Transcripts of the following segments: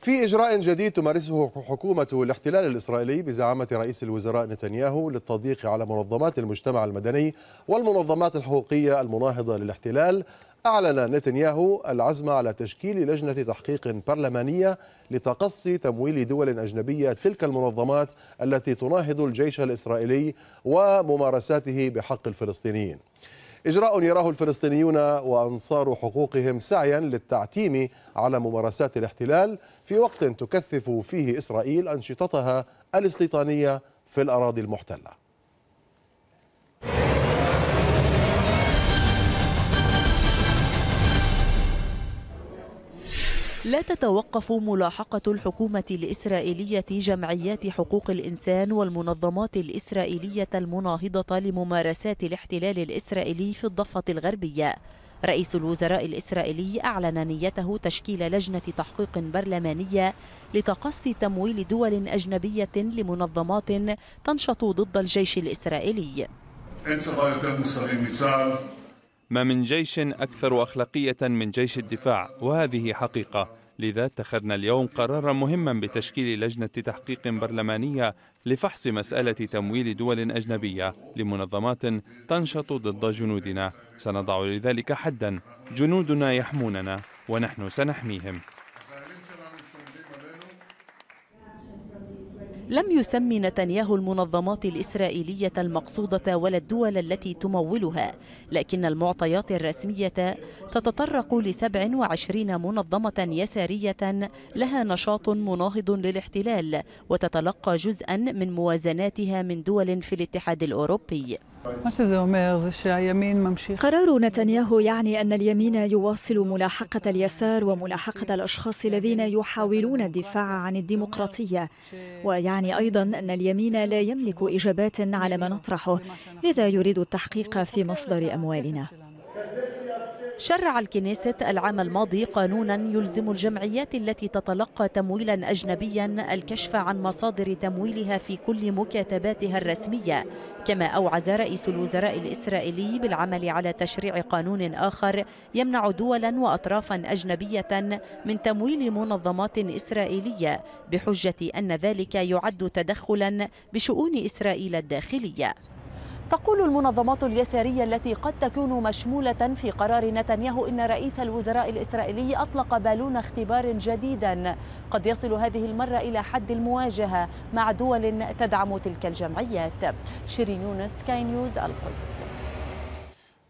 في إجراء جديد تمارسه حكومة الاحتلال الإسرائيلي بزعامة رئيس الوزراء نتنياهو للتضييق على منظمات المجتمع المدني والمنظمات الحقوقية المناهضة للاحتلال أعلن نتنياهو العزم على تشكيل لجنة تحقيق برلمانية لتقصي تمويل دول أجنبية تلك المنظمات التي تناهض الجيش الإسرائيلي وممارساته بحق الفلسطينيين إجراء يراه الفلسطينيون وأنصار حقوقهم سعيا للتعتيم على ممارسات الاحتلال في وقت تكثف فيه إسرائيل أنشطتها الاستيطانية في الأراضي المحتلة لا تتوقف ملاحقة الحكومة الإسرائيلية جمعيات حقوق الإنسان والمنظمات الإسرائيلية المناهضة لممارسات الاحتلال الإسرائيلي في الضفة الغربية رئيس الوزراء الإسرائيلي أعلن نيته تشكيل لجنة تحقيق برلمانية لتقصي تمويل دول أجنبية لمنظمات تنشط ضد الجيش الإسرائيلي ما من جيش أكثر أخلاقية من جيش الدفاع وهذه حقيقة لذا اتخذنا اليوم قرارا مهما بتشكيل لجنة تحقيق برلمانية لفحص مسألة تمويل دول أجنبية لمنظمات تنشط ضد جنودنا سنضع لذلك حدا جنودنا يحموننا ونحن سنحميهم لم يسمي نتنياهو المنظمات الإسرائيلية المقصودة ولا الدول التي تمولها لكن المعطيات الرسمية تتطرق ل 27 منظمة يسارية لها نشاط مناهض للاحتلال وتتلقى جزءا من موازناتها من دول في الاتحاد الأوروبي طيب. قرار نتنياهو يعني أن اليمين يواصل ملاحقة اليسار وملاحقة الأشخاص الذين يحاولون الدفاع عن الديمقراطية ويعني أيضا أن اليمين لا يملك إجابات على ما نطرحه لذا يريد التحقيق في مصدر أموالنا شرع الكنيسة العام الماضي قانونا يلزم الجمعيات التي تتلقى تمويلا أجنبيا الكشف عن مصادر تمويلها في كل مكاتباتها الرسمية كما أوعز رئيس الوزراء الإسرائيلي بالعمل على تشريع قانون آخر يمنع دولا وأطرافا أجنبية من تمويل منظمات إسرائيلية بحجة أن ذلك يعد تدخلا بشؤون إسرائيل الداخلية تقول المنظمات اليسارية التي قد تكون مشمولة في قرار نتنياهو إن رئيس الوزراء الإسرائيلي أطلق بالون اختبار جديدا قد يصل هذه المرة إلى حد المواجهة مع دول تدعم تلك الجمعيات شيرين يونس كاي نيوز القدس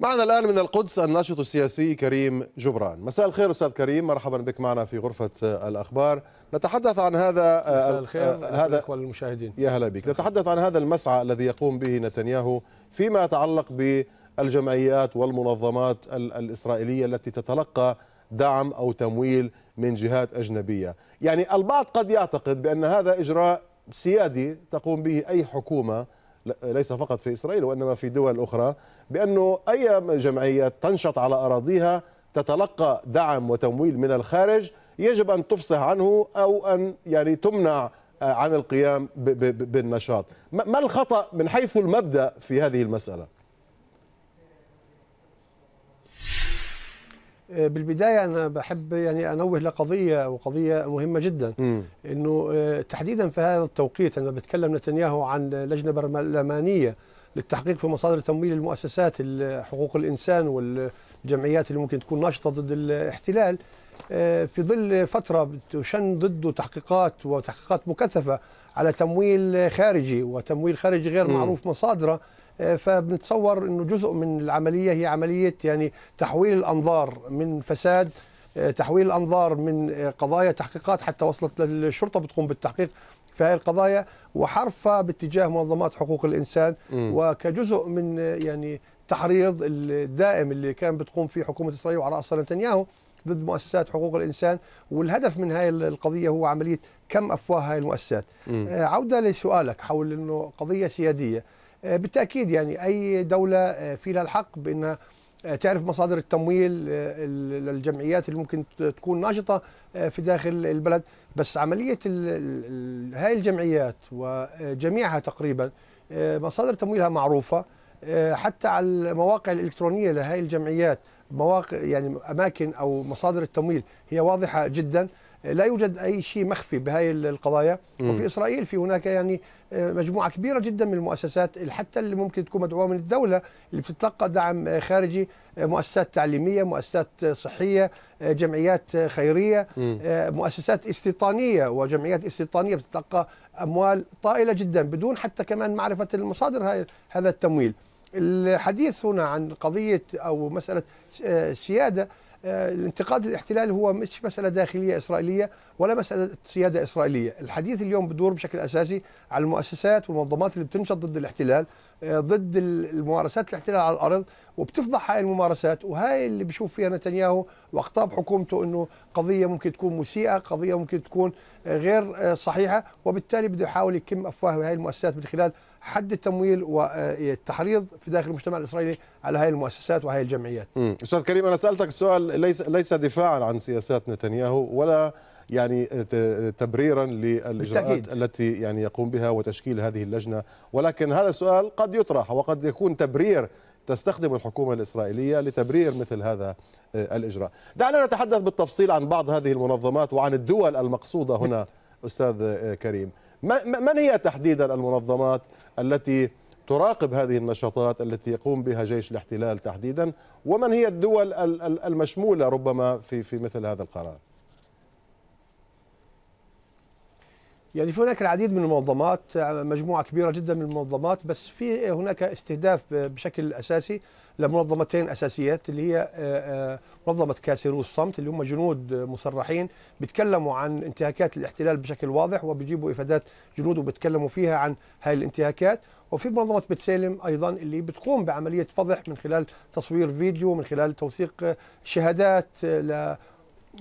معنا الآن من القدس الناشط السياسي كريم جبران مساء الخير أستاذ كريم مرحبا بك معنا في غرفة آه، الأخبار نتحدث عن هذا آه، مساء الخير آه، هذا المشاهدين يا هلا بك نتحدث عن هذا المسعى الذي يقوم به نتنياهو فيما يتعلق بالجمعيات والمنظمات الإسرائيلية التي تتلقى دعم أو تمويل من جهات أجنبية يعني البعض قد يعتقد بأن هذا إجراء سيادي تقوم به أي حكومة ليس فقط في إسرائيل وإنما في دول أخرى بأنه أي جمعية تنشط على أراضيها تتلقى دعم وتمويل من الخارج يجب أن تفصح عنه أو أن يعني تمنع آه، عن القيام بالنشاط ما الخطأ من حيث المبدأ في هذه المسألة؟ آه، بالبدايه انا بحب يعني انوه لقضيه وقضيه مهمه جدا انه آه، تحديدا في هذا التوقيت انا بتكلم نتنياهو عن لجنه برلمانيه للتحقيق في مصادر تمويل المؤسسات حقوق الانسان والجمعيات اللي ممكن تكون ناشطه ضد الاحتلال آه، في ظل فتره تشن ضده تحقيقات وتحقيقات مكثفه على تمويل خارجي وتمويل خارجي غير معروف مصادره فبنتصور انه جزء من العمليه هي عمليه يعني تحويل الانظار من فساد آه، تحويل الانظار من آه، قضايا تحقيقات حتى وصلت للشرطه بتقوم بالتحقيق في هذه القضايا وحرفها باتجاه منظمات حقوق الانسان وكجزء من آه، يعني التحريض الدائم اللي كان بتقوم فيه حكومه اسرائيل وعلى راسها نتنياهو ضد مؤسسات حقوق الانسان والهدف من هذه القضيه هو عمليه كم افواه هذه المؤسسات. عوده لسؤالك حول انه قضيه سياديه آه، بالتاكيد يعني اي دوله آه، في لها الحق بانها آه، تعرف مصادر التمويل للجمعيات اللي ممكن تكون ناشطه في داخل البلد بس عمليه هاي الجمعيات وجميعها تقريبا مصادر تمويلها معروفه حتى على المواقع الالكترونيه لهي الجمعيات مواقع يعني اماكن او مصادر التمويل هي واضحه جدا لا يوجد اي شيء مخفي بهاي القضايا م. وفي اسرائيل في هناك يعني آه، مجموعه كبيره جدا من المؤسسات حتى اللي ممكن تكون مدعومه من الدوله اللي بتتلقى دعم آه، خارجي آه، مؤسسات تعليميه مؤسسات صحيه جمعيات خيريه م. مؤسسات استيطانيه وجمعيات استيطانيه بتتلقى اموال طائله جدا بدون حتى كمان معرفه المصادر هذا التمويل الحديث هنا عن قضيه او مساله سياده الانتقاد آه، الاحتلال هو مش مسألة داخلية إسرائيلية ولا مسألة سيادة إسرائيلية الحديث اليوم بدور بشكل أساسي على المؤسسات والمنظمات اللي بتنشط ضد الاحتلال آه، ضد الممارسات الاحتلال على الأرض وبتفضح هاي الممارسات وهاي اللي بشوف فيها نتنياهو واقطاب حكومته انه قضيه ممكن تكون مسيئه، قضيه ممكن تكون آه، غير صحيحه، وبالتالي بده يحاول يكم افواه هاي المؤسسات من خلال حد التمويل والتحريض في داخل المجتمع الاسرائيلي على هذه المؤسسات وهذه الجمعيات. استاذ كريم انا سالتك السؤال ليس ليس دفاعا عن سياسات نتنياهو ولا يعني تبريرا للاجراءات بالتأكيد. التي يعني يقوم بها وتشكيل هذه اللجنه ولكن هذا السؤال قد يطرح وقد يكون تبرير تستخدم الحكومه الاسرائيليه لتبرير مثل هذا آه، الاجراء. دعنا نتحدث بالتفصيل عن بعض هذه المنظمات وعن الدول المقصوده هنا استاذ آه، كريم. من هي تحديدا المنظمات التي تراقب هذه النشاطات التي يقوم بها جيش الاحتلال تحديدا ومن هي الدول المشمولة ربما في في مثل هذا القرار يعني في هناك العديد من المنظمات مجموعة كبيرة جدا من المنظمات بس في هناك استهداف بشكل أساسي لمنظمتين أساسيات اللي هي آه، آه، منظمة كاسرو الصمت اللي هم جنود مسرحين بيتكلموا عن انتهاكات الاحتلال بشكل واضح وبيجيبوا إفادات جنود وبيتكلموا فيها عن هاي الانتهاكات وفي منظمة بتسالم أيضا اللي بتقوم بعملية فضح من خلال تصوير فيديو من خلال توثيق شهادات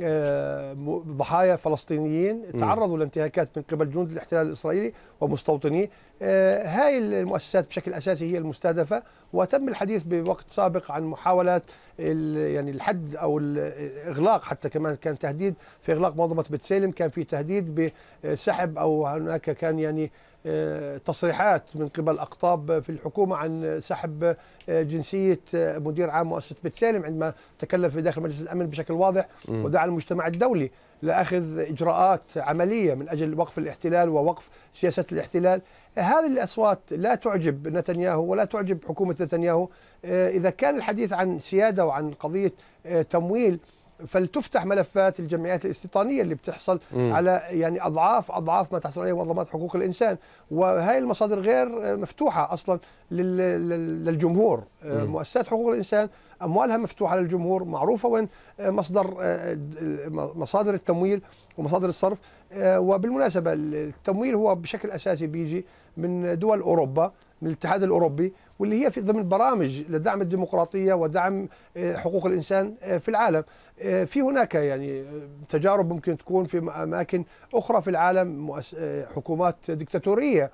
آه، ضحايا فلسطينيين تعرضوا لانتهاكات من قبل جنود الاحتلال الاسرائيلي ومستوطنيه آه، هاي المؤسسات بشكل اساسي هي المستهدفه وتم الحديث بوقت سابق عن محاولات يعني الحد او الاغلاق حتى كمان كان تهديد في اغلاق منظمه بتسيلم كان في تهديد بسحب او هناك كان يعني آه، تصريحات من قبل اقطاب في الحكومه عن سحب آه، جنسيه آه، مدير عام مؤسسه بتسيلم عندما تكلم في داخل مجلس الامن بشكل واضح ودعا المجتمع الدولي لاخذ اجراءات عمليه من اجل وقف الاحتلال ووقف سياسه الاحتلال، هذه الاصوات لا تعجب نتنياهو ولا تعجب حكومه نتنياهو، اذا كان الحديث عن سياده وعن قضيه آه، تمويل فلتفتح ملفات الجمعيات الاستيطانيه اللي بتحصل م. على يعني اضعاف اضعاف ما تحصل عليه منظمات حقوق الانسان وهي المصادر غير مفتوحه اصلا للجمهور آه، م. مؤسسات حقوق الانسان اموالها مفتوحه للجمهور معروفه وين آه، مصدر آه، مصادر التمويل ومصادر الصرف وبالمناسبه التمويل هو بشكل اساسي بيجي من دول اوروبا من الاتحاد الاوروبي واللي هي في ضمن برامج لدعم الديمقراطيه ودعم آه، حقوق الانسان آه، في العالم آه، في هناك يعني تجارب ممكن تكون في اماكن اخرى في العالم حكومات دكتاتوريه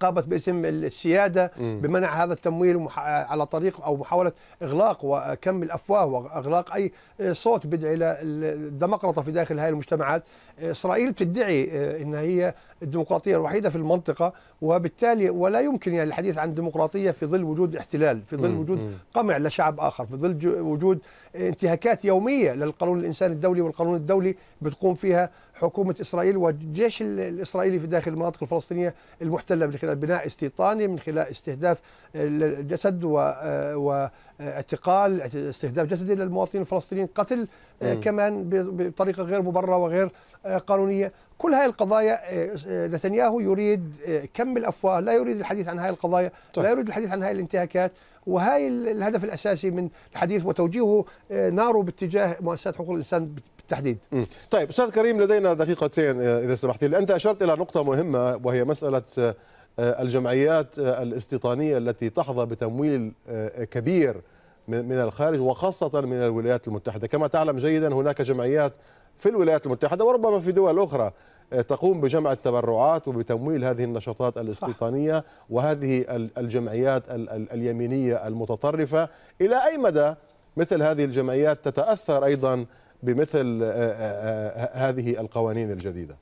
قامت باسم السياده بمنع هذا التمويل على طريق او محاوله اغلاق وكم الافواه واغلاق اي صوت بدعي الى الديمقراطه في داخل هذه المجتمعات اسرائيل بتدعي آه، ان هي الديمقراطيه الوحيده في المنطقه وبالتالي ولا يمكن يعني الحديث عن ديمقراطيه في ظل وجود احتلال في ظل وجود قمع لشعب اخر في ظل وجود انتهاكات يوميه للقانون الانساني الدولي والقانون الدولي بتقوم فيها حكومه اسرائيل والجيش الاسرائيلي في داخل المناطق الفلسطينيه المحتله من خلال بناء استيطاني من خلال استهداف الجسد آه، واعتقال استهداف جسدي للمواطنين الفلسطينيين قتل آه، م. كمان بطريقه غير مبرره وغير آه، قانونيه كل هذه القضايا نتنياهو يريد كم الافواه لا يريد الحديث عن هذه القضايا طيب. لا يريد الحديث عن هذه الانتهاكات وهاي الهدف الاساسي من الحديث وتوجيهه آه، ناره باتجاه مؤسسات حقوق الانسان بالتحديد. طيب استاذ كريم لدينا دقيقتين آه، اذا سمحت لي، انت اشرت الى نقطه مهمه وهي مساله آه، الجمعيات الاستيطانيه التي تحظى بتمويل كبير من الخارج وخاصه من الولايات المتحده، كما تعلم جيدا هناك جمعيات في الولايات المتحده وربما في دول اخرى تقوم بجمع التبرعات وبتمويل هذه النشاطات الاستيطانية وهذه الجمعيات اليمينية المتطرفة إلى أي مدى مثل هذه الجمعيات تتأثر أيضا بمثل آه، آه، آه، هذه القوانين الجديدة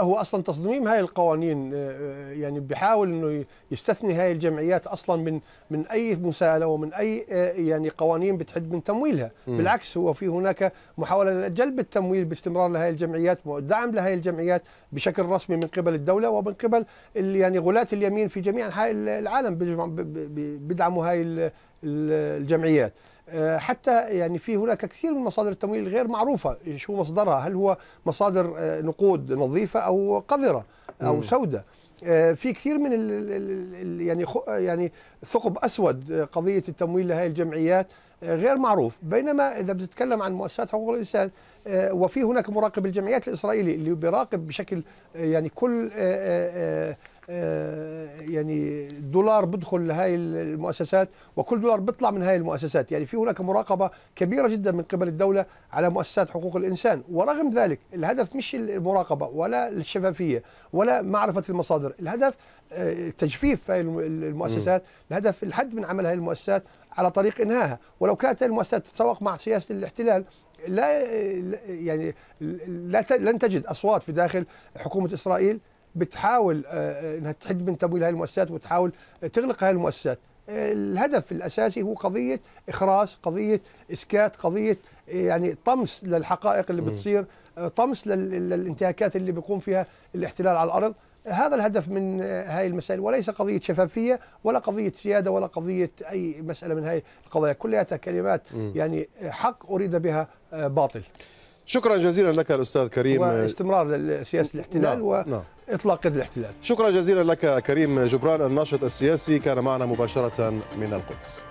هو اصلا تصميم هاي القوانين آه، آه، يعني بيحاول انه يستثني هاي الجمعيات اصلا من من اي مساءله ومن اي آه، يعني قوانين بتحد من تمويلها م. بالعكس هو في هناك محاوله لجلب التمويل باستمرار لهي الجمعيات والدعم لهي الجمعيات بشكل رسمي من قبل الدوله ومن قبل يعني غلاة اليمين في جميع انحاء العالم بيدعموا هاي الجمعيات آه، حتى يعني في هناك كثير من مصادر التمويل غير معروفة شو مصدرها هل هو مصادر آه، نقود نظيفة أو قذرة أو سوداء آه، في كثير من الـ يعني يعني ثقب اسود قضيه التمويل لهذه الجمعيات غير معروف بينما اذا بتتكلم عن مؤسسات حقوق الانسان وفي هناك مراقب الجمعيات الاسرائيلي اللي بيراقب بشكل يعني كل آه، يعني دولار بدخل لهذه المؤسسات وكل دولار بيطلع من هذه المؤسسات يعني في هناك مراقبة كبيرة جدا من قبل الدولة على مؤسسات حقوق الإنسان ورغم ذلك الهدف مش المراقبة ولا الشفافية ولا معرفة المصادر الهدف آه، تجفيف هذه المؤسسات الهدف الحد من عمل هذه المؤسسات على طريق إنهاها ولو كانت هذه المؤسسات تتسوق مع سياسة الاحتلال لا آه، يعني لا لن تجد أصوات في داخل حكومة إسرائيل بتحاول آه، آه، انها تحد من تمويل هذه المؤسسات وتحاول تغلق هذه المؤسسات آه، الهدف الاساسي هو قضيه اخراس قضيه اسكات قضيه يعني طمس للحقائق اللي بتصير طمس للانتهاكات اللي بيقوم فيها الاحتلال على الارض هذا الهدف من هاي المسائل وليس قضية شفافية ولا قضية سيادة ولا قضية أي مسألة من هاي القضايا كلها كلمات يعني حق أريد بها باطل شكرا جزيلا لك الاستاذ كريم واستمرار سياسه الاحتلال نعم،, نعم. واطلاق الاحتلال شكرا جزيلا لك كريم جبران الناشط السياسي كان معنا مباشره من القدس